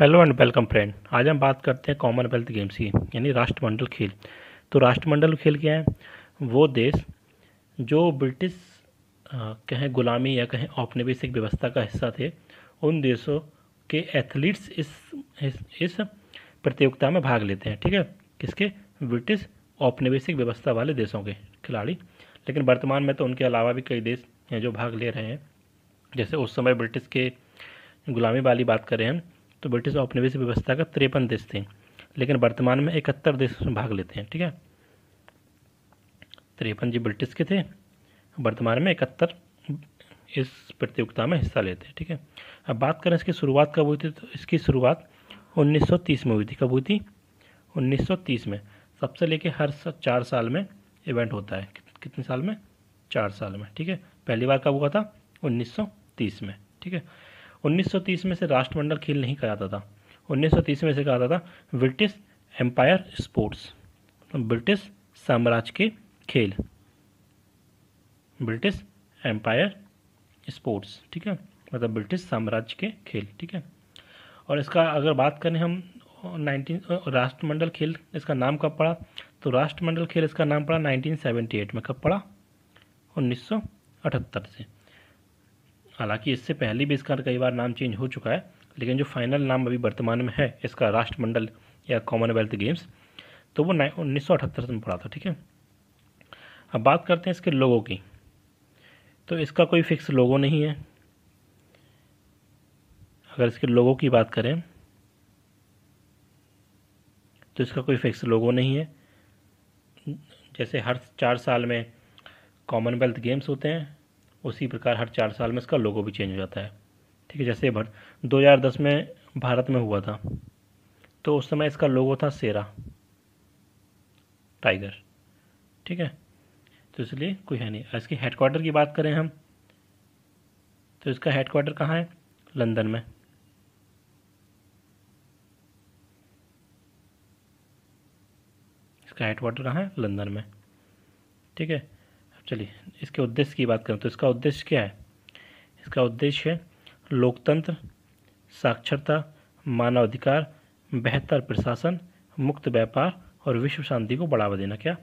hello and welcome friend आज हम बात करते हैं कॉमनवेल्थ गेम्स की यानी राष्ट्रमंडल खेल तो राष्ट्रमंडल खेल क्या है वो देश जो ब्रिटिश कहें गुलामी या कहें औपनिवेशिक व्यवस्था का हिस्सा थे उन देशों के एथलीट्स इस इस, इस प्रतियोगिता में भाग लेते हैं ठीक है किसके ब्रिटिश औपनिवेशिक व्यवस्था वाले देशों के खिलाड़ी लेकिन वर्तमान में तो उनके अलावा भी कई देश हैं जो भाग ले रहे हैं जैसे उस समय ब्रिटिश के गुलामी वाली बात करें हम तो ब्रिटिश औपनिवेश व्यवस्था का तिरपन देश थे लेकिन वर्तमान में इकहत्तर देश उसमें भाग लेते हैं ठीक है तिरपन जी ब्रिटिश के थे वर्तमान में इकहत्तर इस प्रतियोगिता में हिस्सा लेते हैं ठीक है अब बात करें इसकी शुरुआत कब हुई थी तो इसकी शुरुआत 1930 में हुई थी कब हुई थी 1930 में सबसे लेके हर चार साल में इवेंट होता है कितने साल में चार साल में ठीक है पहली बार कब हुआ था 1930 में ठीक है 1930 में से राष्ट्रमंडल खेल नहीं कराता था 1930 में से कराता था ब्रिटिश एम्पायर स्पोर्ट्स तो ब्रिटिश साम्राज्य के खेल ब्रिटिश एम्पायर स्पोर्ट्स ठीक है मतलब ब्रिटिश साम्राज्य के खेल ठीक है और इसका अगर बात करें हम नाइनटीन राष्ट्रमंडल खेल इसका नाम कब पड़ा तो राष्ट्रमंडल खेल इसका नाम पड़ा 1978 में कब पड़ा 1978 से हालांकि इससे पहले भी इसका कई बार नाम चेंज हो चुका है लेकिन जो फाइनल नाम अभी वर्तमान में है इसका राष्ट्रमंडल या कॉमनवेल्थ गेम्स तो वो उन्नीस सौ अठहत्तर में पड़ा था ठीक है अब बात करते हैं इसके लोगों की तो इसका कोई फिक्स लोगों नहीं है अगर इसके लोगों की बात करें तो इसका कोई फिक्स लोगों नहीं है जैसे हर चार साल में कॉमनवेल्थ गेम्स होते हैं उसी प्रकार हर चार साल में इसका लोगो भी चेंज हो जाता है ठीक है जैसे भर दस में भारत में हुआ था तो उस समय इसका लोगो था सेरा टाइगर ठीक है तो इसलिए कोई है नहीं इसके हेडक्वार्टर की बात करें हम तो इसका हेडक्वार्टर कहाँ है लंदन में इसका हेडक्वार्टर कहाँ है लंदन में ठीक है चलिए इसके उद्देश्य की बात करें तो इसका उद्देश्य क्या है इसका उद्देश्य है लोकतंत्र साक्षरता मानवाधिकार बेहतर प्रशासन मुक्त व्यापार और विश्व शांति को बढ़ावा देना क्या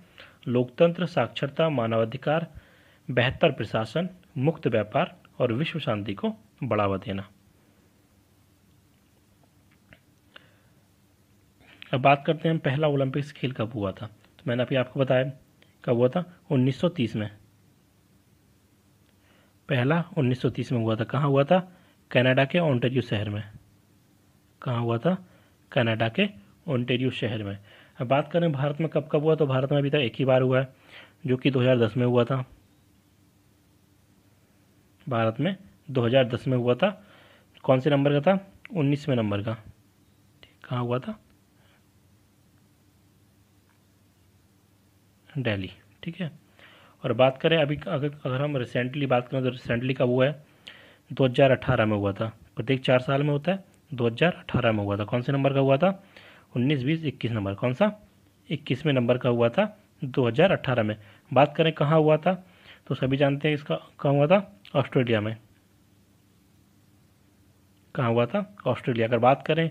लोकतंत्र साक्षरता मानवाधिकार बेहतर प्रशासन मुक्त व्यापार और विश्व शांति को बढ़ावा देना अब बात करते हैं पहला ओलंपिक्स खेल कब हुआ था तो मैंने अभी आपको बताया कब हुआ था 1930 में पहला 1930 में हुआ था कहाँ हुआ था कनाडा के ओंटेरियो शहर में कहाँ हुआ था कनाडा के ओंटेरियो शहर में अब बात करें भारत में कब कब हुआ तो भारत में अभी तक एक ही बार हुआ है जो कि 2010 में हुआ था भारत में 2010 में हुआ था कौन से नंबर का था उन्नीसवें नंबर का कहाँ हुआ था दिल्ली ठीक है और बात करें अभी अगर अगर हम रिसेंटली बात करें तो रिसेंटली का हुआ है 2018 में हुआ था प्रत्येक चार साल में होता है 2018 में हुआ था कौन से नंबर का हुआ था 19 बीस इक्कीस नंबर कौन सा इक्कीसवें नंबर का हुआ था 2018 में बात करें कहाँ हुआ था तो सभी जानते हैं इसका कहाँ हुआ था ऑस्ट्रेलिया में कहाँ हुआ था ऑस्ट्रेलिया अगर बात करें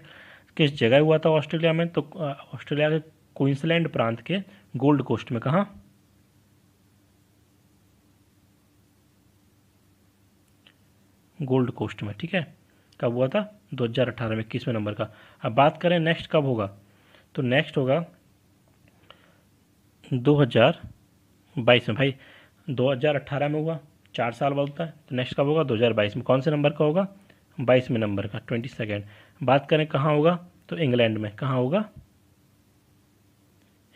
किस जगह हुआ था ऑस्ट्रेलिया में तो ऑस्ट्रेलिया के क्वींसलैंड प्रांत के गोल्ड कोस्ट में कहाँ गोल्ड कोस्ट में ठीक है कब हुआ था 2018 में इक्कीसवें नंबर का अब बात करें नेक्स्ट कब होगा तो नेक्स्ट होगा 2022 में भाई 2018 में हुआ चार साल बाद होता है तो नेक्स्ट कब होगा 2022 में कौन से नंबर का होगा बाईसवें नंबर का ट्वेंटी सेकेंड बात करें कहाँ होगा तो इंग्लैंड में कहाँ होगा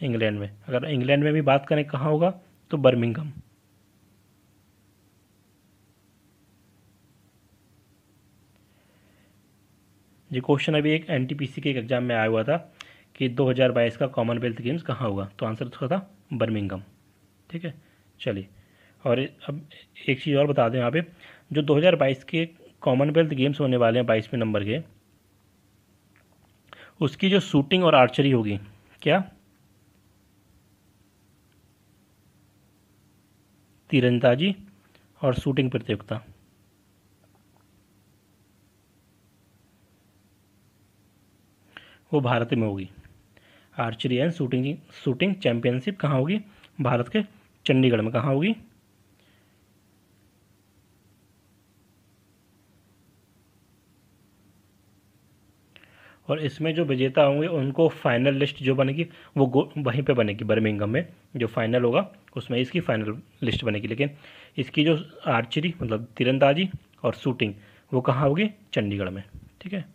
इंग्लैंड में अगर इंग्लैंड में भी बात करें कहाँ होगा तो बर्मिंगम ये क्वेश्चन अभी एक एनटीपीसी के एक एग्जाम में आया हुआ था कि 2022 का कॉमनवेल्थ गेम्स कहाँ होगा तो आंसर उसका तो था बर्मिंगम ठीक है चलिए और अब एक चीज़ और बता दें यहाँ पे जो 2022 के कॉमनवेल्थ गेम्स होने वाले हैं बाईसवें नंबर के उसकी जो शूटिंग और आर्चरी होगी क्या तीरंदाजी और शूटिंग प्रतियोगिता वो भारत में होगी archery and shooting shooting championship कहाँ होगी भारत के चंडीगढ़ में कहाँ होगी और इसमें जो विजेता होंगे उनको फाइनल लिस्ट जो बनेगी वो वहीं पे बनेगी बर्मिंगम में जो फाइनल होगा उसमें इसकी फाइनल लिस्ट बनेगी लेकिन इसकी जो आर्चरी मतलब तीरंदाजी और शूटिंग वो कहाँ होगी चंडीगढ़ में ठीक है